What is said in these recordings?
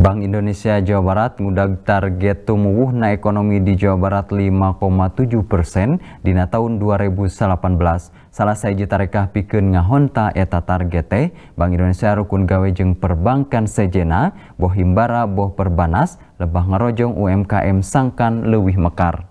Bank Indonesia Jawa Barat mengudak target tumbuhna ekonomi di Jawa Barat 5,7 persen di tahun 2018. Salah saja tarekah pikun ngahonta eta targete, Bank Indonesia rukun gawe jeng perbankan sejena, boh himbara boh perbanas, lebah ngerojong UMKM sangkan lewih mekar.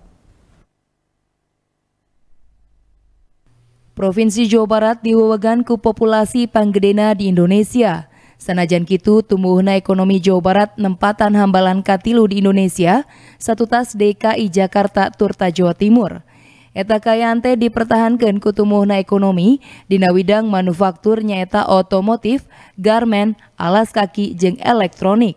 Provinsi Jawa Barat diwewegan ku populasi panggedena di Indonesia – Sanajan kitu tumbuhna ekonomi Jawa Barat nempatan hambalan katilu di Indonesia, satu tas DKI Jakarta Turta Jawa Timur. Eta kayante dipertahankan ku ekonomi dina widang manufaktur nyaeta otomotif, garmen, alas kaki jeng elektronik.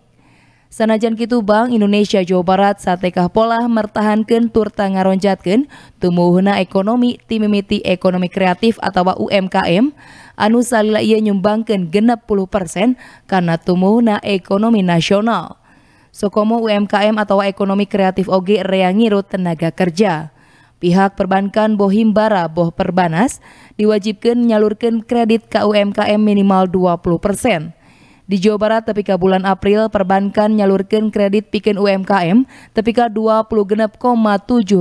Sanajan Kitu Bank Indonesia Jawa Barat satekah pola mertahankan turta ngaronjatkan tumuhna ekonomi timimiti ekonomi kreatif atau UMKM anu salila ia nyumbangkan genep puluh persen karena tumuhna ekonomi nasional. Sokomo UMKM atau ekonomi kreatif OG reangirut tenaga kerja. Pihak perbankan Bohimbara Boh Perbanas diwajibkan menyalurkan kredit ke UMKM minimal 20 persen. Di Jawa Barat tepika bulan April perbankan nyalurkan kredit piken UMKM tepika 26,7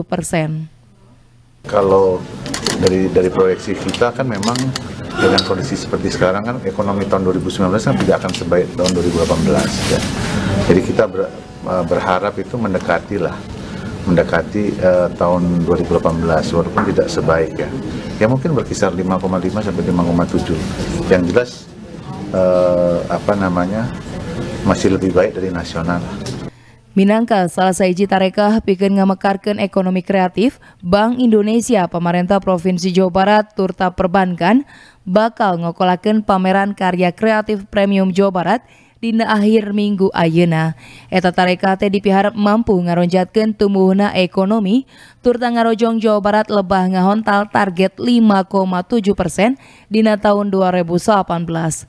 persen. Kalau dari dari proyeksi kita kan memang dengan kondisi seperti sekarang kan ekonomi tahun 2019 kan tidak akan sebaik tahun 2018 ya. Jadi kita ber, e, berharap itu mendekati lah mendekati uh, tahun 2018 walaupun tidak sebaik ya. Ya mungkin berkisar 5,5 sampai 5,7. Yang jelas eh, apa namanya masih lebih baik dari nasional. Minangka salah saiji tarekah pikir ngemekarkan ekonomi kreatif, Bank Indonesia pemerintah Provinsi Jawa Barat turta perbankan bakal ngokolakan pameran karya kreatif premium Jawa Barat di akhir minggu ayena. Eta tarekah teh dipiharap mampu ngaronjatkan tumbuhna ekonomi, turta ngarojong Jawa Barat lebah ngahontal target 5,7 persen dina tahun 2018.